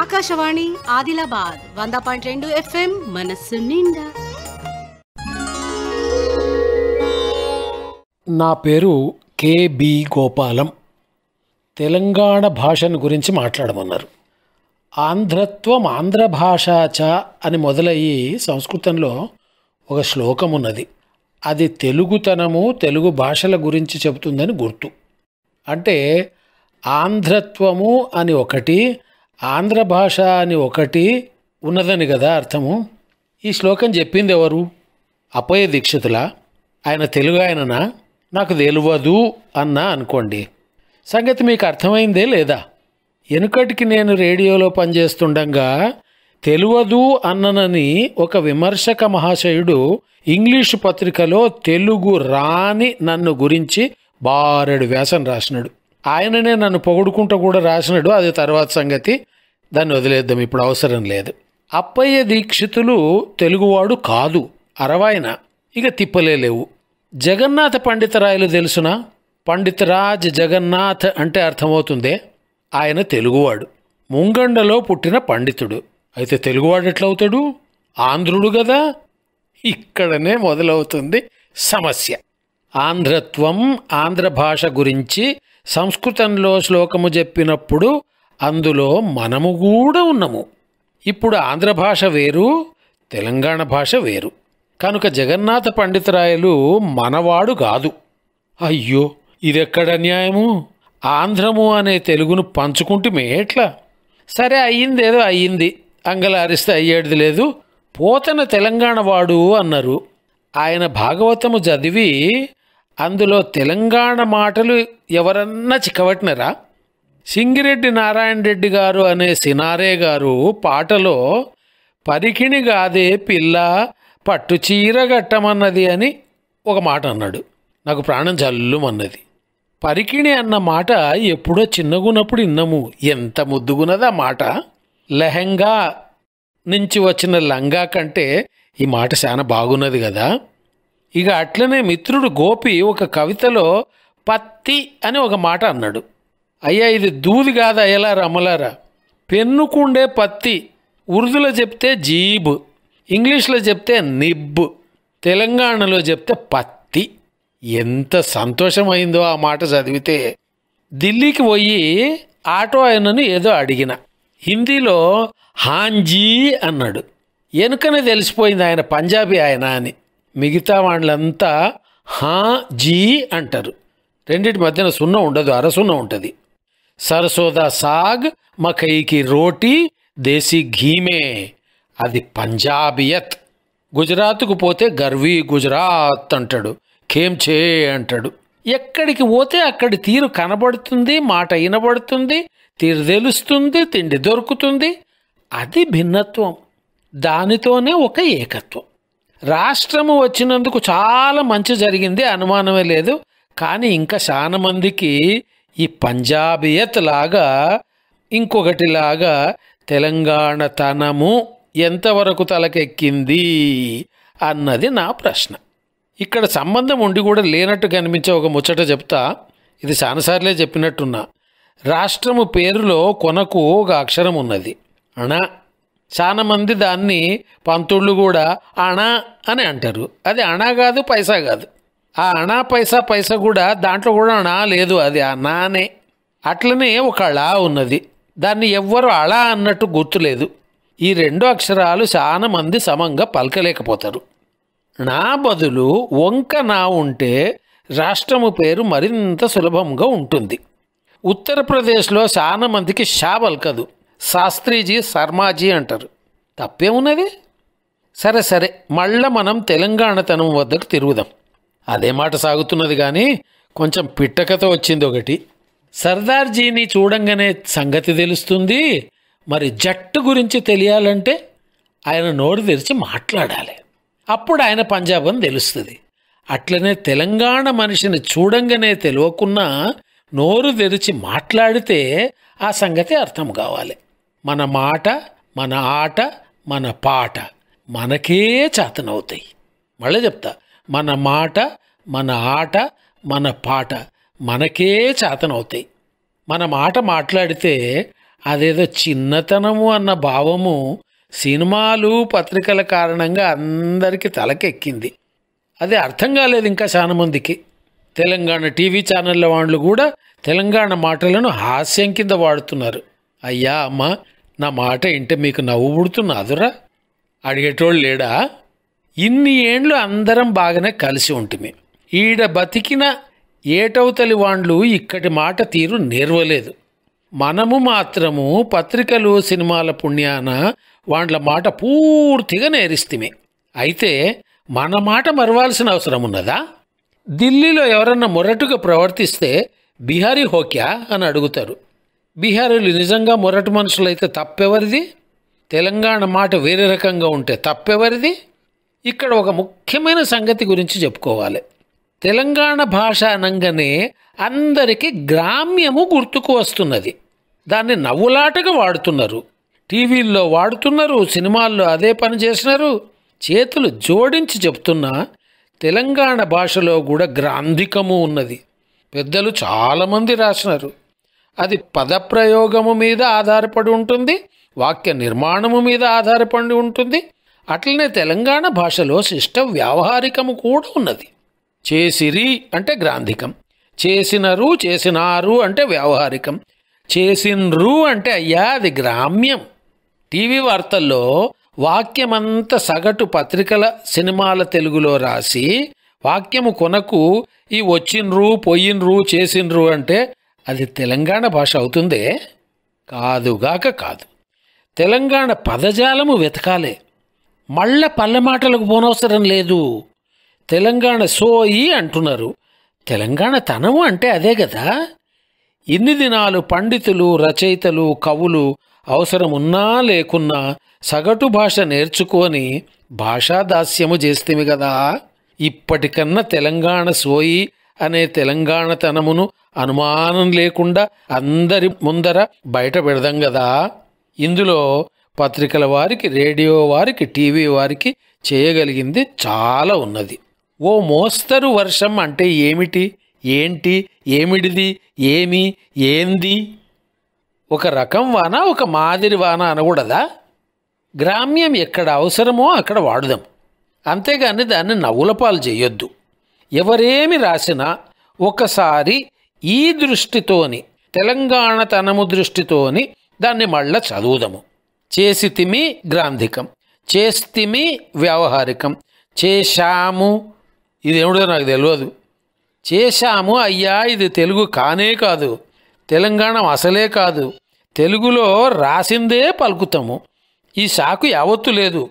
ఆకాశవాణి ఆదిలాబాద్ వంద పాయింట్ రెండు ఎఫ్ఎం మనస్సు నిండా నా పేరు కేబి గోపాలం తెలంగాణ భాషను గురించి మాట్లాడమన్నారు ఆంధ్రత్వం ఆంధ్ర భాష చ అని మొదలయ్యి సంస్కృతంలో ఒక శ్లోకం ఉన్నది అది తెలుగుతనము తెలుగు భాషల గురించి చెబుతుందని గుర్తు అంటే ఆంధ్రత్వము అని ఒకటి ఆంధ్ర భాష అని ఒకటి ఉన్నదని కదా అర్థము ఈ శ్లోకం చెప్పింది ఎవరు అపయ దీక్షితుల ఆయన తెలుగు ఆయననా నాకు తెలియదు అన్నా అనుకోండి సంగతి మీకు అర్థమైందే లేదా వెనుకటికి నేను రేడియోలో పనిచేస్తుండగా తెలియదు అన్ననని ఒక విమర్శక మహాశయుడు ఇంగ్లీషు పత్రికలో తెలుగు రాని నన్ను గురించి బారెడు వ్యాసం రాసినాడు ఆయననే నన్ను పొగుడుకుంటూ కూడా రాసినాడు అది తర్వాత సంగతి దాన్ని వదిలేద్దాం ఇప్పుడు అవసరం లేదు అప్పయ్య దీక్షితులు తెలుగువాడు కాదు అరవాయన ఇక తిప్పలే లేవు జగన్నాథ పండితరాయలు తెలుసునా పండితరాజ్ జగన్నాథ్ అంటే అర్థమవుతుందే ఆయన తెలుగువాడు ముంగండలో పుట్టిన పండితుడు అయితే తెలుగువాడు ఎట్లవుతాడు ఆంధ్రుడు కదా ఇక్కడనే మొదలవుతుంది సమస్య ఆంధ్రత్వం ఆంధ్ర భాష గురించి సంస్కృతంలో శ్లోకము చెప్పినప్పుడు అందులో మనము కూడా ఉన్నాము ఇప్పుడు ఆంధ్ర భాష వేరు తెలంగాణ భాష వేరు కనుక జగన్నాథ పండితరాయలు మనవాడు కాదు అయ్యో ఇదెక్కడ అన్యాయము ఆంధ్రము అనే తెలుగును పంచుకుంటే ఎట్లా సరే అయ్యిందేదో అయ్యింది అంగలారిస్తే అయ్యేది లేదు పోతన తెలంగాణ వాడు అన్నారు ఆయన భాగవతము చదివి అందులో తెలంగాణ మాటలు ఎవరన్నా చిక్కబట్టినరా సింగిరెడ్డి నారాయణ రెడ్డి గారు అనే సినారే గారు పాటలో పరికిణి గాదే పిల్ల పట్టు చీర కట్టమన్నది అని ఒక మాట అన్నాడు నాకు ప్రాణం అన్నది పరికిణి అన్న మాట ఎప్పుడో చిన్నగున్నప్పుడు ఇన్నము ఎంత ఆ మాట లెహంగా నుంచి వచ్చిన లంగా కంటే ఈ మాట చాలా బాగున్నది కదా ఇక అట్లనే మిత్రుడు గోపి ఒక కవితలో పత్తి అని ఒక మాట అన్నాడు అయ్యా ఇది దూది కాదు ఎలా అమ్మలారా పెన్నుకుండే పత్తి ఉర్దూలో చెప్తే జీబు ఇంగ్లీష్లో చెప్తే నిబ్బు తెలంగాణలో చెప్తే పత్తి ఎంత సంతోషమైందో ఆ మాట చదివితే ఢిల్లీకి పోయి ఆటో ఆయనను ఏదో అడిగిన హిందీలో హాంజీ అన్నాడు వెనుకనే తెలిసిపోయింది ఆయన పంజాబీ ఆయన అని మిగతా వాళ్ళంతా హా జీ అంటారు రెండిటి మధ్యన సున్నం ఉండదు అరసున్న ఉంటుంది సరసోదా సాగ్ మకైకి రోటీ దేశీ ఘీమే అది పంజాబియత్ గుజరాత్కు పోతే గర్వీ గుజరాత్ అంటాడు ఖేమ్చే అంటాడు ఎక్కడికి పోతే అక్కడి తీరు కనబడుతుంది మాట వినబడుతుంది తీరు తెలుస్తుంది తిండి దొరుకుతుంది అది భిన్నత్వం దానితోనే ఒక ఏకత్వం రాష్ట్రము వచ్చినందుకు చాలా మంచి జరిగింది అనుమానమే లేదు కానీ ఇంకా చాలా మందికి ఈ పంజాబీయత్ లాగా ఇంకొకటిలాగా తెలంగాణ తనము ఎంతవరకు తలకెక్కింది అన్నది నా ప్రశ్న ఇక్కడ సంబంధం ఉండి కూడా లేనట్టు కనిపించే ఒక ముచ్చట చెప్తా ఇది చాలాసార్లే చెప్పినట్టున్నా రాష్ట్రము పేరులో కొనకు ఒక అక్షరం ఉన్నది అణ చాలామంది దాన్ని పంతుళ్ళు కూడా అణా అని అంటారు అది అణా కాదు పైసా కాదు ఆ అణా పైసా పైసా కూడా దాంట్లో కూడా అణా లేదు అది అనానే అట్లనే ఒక అళ ఉన్నది దాన్ని ఎవ్వరు అళ అన్నట్టు గుర్తులేదు ఈ రెండు అక్షరాలు చాలా మంది సమంగా పలకలేకపోతారు నా బదులు వంక నా ఉంటే రాష్ట్రము పేరు మరింత సులభంగా ఉంటుంది ఉత్తరప్రదేశ్లో చాలా మందికి షా పలకదు శాస్త్రీజీ శర్మాజీ అంటారు తప్పేమున్నది సరే సరే మళ్ళా మనం తెలంగాణతనం వద్దకు తిరుగుదాం అదే మాట సాగుతున్నది కానీ కొంచెం పిట్టకతో వచ్చింది ఒకటి సర్దార్జీని చూడంగానే సంగతి తెలుస్తుంది మరి జట్టు గురించి తెలియాలంటే ఆయన నోరు తెరిచి మాట్లాడాలి అప్పుడు ఆయన పంజాబ్ అని తెలుస్తుంది అట్లనే తెలంగాణ మనిషిని చూడంగానే తెలియకున్నా నోరు తెరిచి మాట్లాడితే ఆ సంగతి అర్థం కావాలి మన మాట మన ఆట మన పాట మనకే చేతనవుతాయి మళ్ళీ చెప్తా మన మాట మన ఆట మన పాట మనకే చేతనవుతాయి మన మాట మాట్లాడితే అదేదో చిన్నతనము అన్న భావము సినిమాలు పత్రికల కారణంగా అందరికీ తలకెక్కింది అది అర్థం కాలేదు ఇంకా చాలామందికి తెలంగాణ టీవీ ఛానళ్ళ వాళ్ళు కూడా తెలంగాణ మాటలను హాస్యం కింద వాడుతున్నారు అయ్యా అమ్మ నా మాట ఇంటే మీకు నవ్వు పుడుతున్నాదురా అడిగేటోళ్ళు లేడా ఇన్ని ఏండ్లు అందరం బాగానే కలిసి ఉంటుంది ఈడ బతికిన ఏటవుతలి వాళ్ళు ఇక్కడి మాట తీరు నేర్వలేదు మనము మాత్రము పత్రికలు సినిమాల పుణ్యాన వాళ్ళ మాట పూర్తిగా నేరిస్తుమే అయితే మన మాట మరవాల్సిన అవసరం ఉన్నదా ఢిల్లీలో ఎవరన్నా మొరటుగా ప్రవర్తిస్తే బిహారీ హోక్యా అని అడుగుతారు బీహారీలు నిజంగా మొరటి మనుషులు అయితే తప్పెవరిది తెలంగాణ మాట వేరే రకంగా ఉంటే తప్పెవరిది ఇక్కడ ఒక ముఖ్యమైన సంగతి గురించి చెప్పుకోవాలి తెలంగాణ భాష అనగానే అందరికీ గ్రామ్యము గుర్తుకు వస్తున్నది దాన్ని నవ్వులాటగా వాడుతున్నారు టీవీల్లో వాడుతున్నారు సినిమాల్లో అదే పని చేసినారు చేతులు జోడించి చెప్తున్నా తెలంగాణ భాషలో కూడా గ్రాంధికము ఉన్నది పెద్దలు చాలామంది రాసినారు అది పదప్రయోగము మీద ఆధారపడి ఉంటుంది వాక్య నిర్మాణము మీద ఆధారపడి ఉంటుంది అట్లనే తెలంగాణ భాషలో శిష్ట వ్యావహారికము కూడా ఉన్నది చేసిరి అంటే గ్రాంధికం చేసినరు చేసినారు అంటే వ్యావహారికం చేసిన్రు అంటే అయ్యా అది గ్రామ్యం టీవీ వార్తల్లో వాక్యమంత సగటు పత్రికల సినిమాల తెలుగులో రాసి వాక్యము కొనకు ఈ వచ్చిండ్రు పోయిన్రు చేసిన్రు అంటే అది తెలంగాణ భాష అవుతుందే కాదుగాక కాదు తెలంగాణ పదజాలము వెతకాలే మళ్ళ పల్లె మాటలకు పోనవసరం లేదు తెలంగాణ సోయి అంటున్నారు తెలంగాణ తనము అంటే అదే కదా ఇన్ని దినాలు పండితులు రచయితలు కవులు అవసరమున్నా లేకున్నా సగటు భాష నేర్చుకొని భాషా దాస్యము చేస్తేమి కదా ఇప్పటికన్నా తెలంగాణ సోయి అనే తెలంగాణతనమును అనుమానం లేకుండా అందరి ముందర బయట పెడదాం కదా ఇందులో పత్రికల వారికి రేడియో వారికి టీవీ వారికి చేయగలిగింది చాలా ఉన్నది ఓ మోస్తరు వర్షం అంటే ఏమిటి ఏంటి ఏమిటిది ఏమి ఏంది ఒక రకం వాన ఒక మాదిరి వాన అనకూడదా గ్రామ్యం ఎక్కడ అవసరమో అక్కడ వాడుదాం అంతేగాని దాన్ని నవ్వులపాలు చేయొద్దు ఎవరేమి రాసినా ఒకసారి ఈ దృష్టితోని తెలంగాణ తనము దృష్టితోని దాన్ని మళ్ళా చదువుదాము చేసితిమి గ్రాంధికం చేస్తిమి వ్యావహారికం చేశాము ఇదేమిటో నాకు తెలియదు చేశాము అయ్యా ఇది తెలుగు కానే కాదు తెలంగాణ అసలే కాదు తెలుగులో రాసిందే పలుకుతాము ఈ సాకు యావత్తు లేదు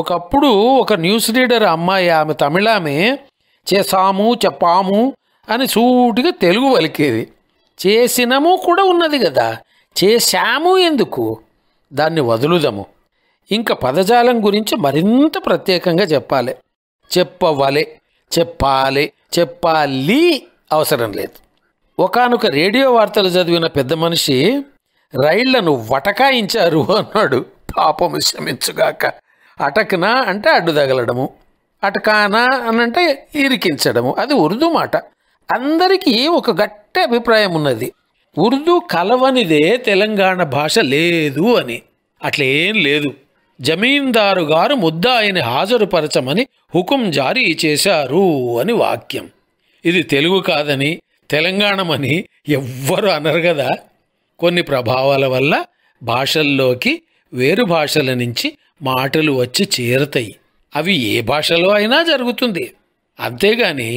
ఒకప్పుడు ఒక న్యూస్ రీడర్ అమ్మాయి ఆమె తమిళ ఆమె చేసాము చెప్పాము అని సూటిగా తెలుగు వలికేది చేసినము కూడా ఉన్నది కదా చేశాము ఎందుకు దాన్ని వదులుదము ఇంకా పదజాలం గురించి మరింత ప్రత్యేకంగా చెప్పాలి చెప్పవలే చెప్పాలి చెప్పాలి అవసరం లేదు ఒకనొక రేడియో వార్తలు చదివిన పెద్ద మనిషి రైళ్లను వటకాయించారు అన్నాడు పాపము శ్రమించుగాక అటకనా అంటే అడ్డు తగలడము అటకానా అనంటే ఇరికించడము అది ఉర్దూ మాట అందరికీ ఒక గట్టి అభిప్రాయం ఉన్నది ఉర్దూ కలవనిదే తెలంగాణ భాష లేదు అని అట్లేం లేదు జమీందారు గారు ముద్దాయిని హాజరుపరచమని హుకుం జారీ చేశారు అని వాక్యం ఇది తెలుగు కాదని తెలంగాణమని ఎవ్వరు అనరు కదా కొన్ని ప్రభావాల వల్ల భాషల్లోకి వేరు భాషల నుంచి మాటలు వచ్చి చేరుతాయి అవి ఏ భాషలో అయినా జరుగుతుంది అంతేగాని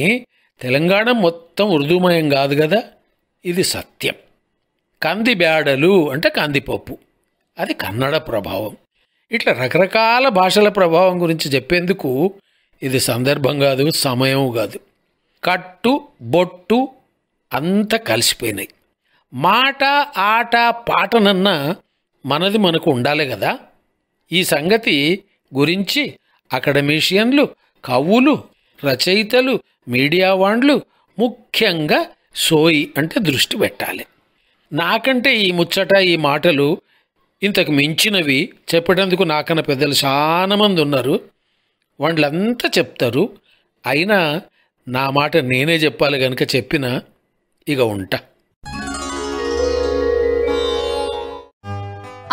తెలంగాణ మొత్తం ఉర్దూమయం కాదు కదా ఇది సత్యం కంది బ్యాడలు అంటే కందిపప్పు అది కన్నడ ప్రభావం ఇట్లా రకరకాల భాషల ప్రభావం గురించి చెప్పేందుకు ఇది సందర్భం కాదు సమయం కాదు కట్టు బొట్టు అంతా కలిసిపోయినాయి మాట ఆట పాటనన్నా మనది మనకు ఉండాలి కదా ఈ సంగతి గురించి అకాడమీషియన్లు కవులు రచయితలు మీడియా వాండ్లు ముఖ్యంగా సోయి అంటే దృష్టి పెట్టాలి నాకంటే ఈ ముచ్చట ఈ మాటలు ఇంతకు మించినవి చెప్పేటందుకు నాకన్నా పెద్దలు చాలామంది ఉన్నారు వాళ్ళంతా చెప్తారు అయినా నా మాట నేనే చెప్పాలి కనుక చెప్పిన ఇక ఉంట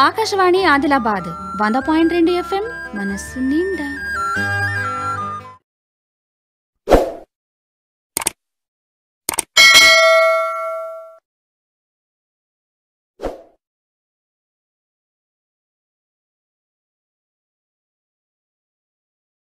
ఆకాశవాణి ఆదిలాబాద్ వంద పాయింట్ రెండు ఎఫ్ఎం మనస్సు నిండా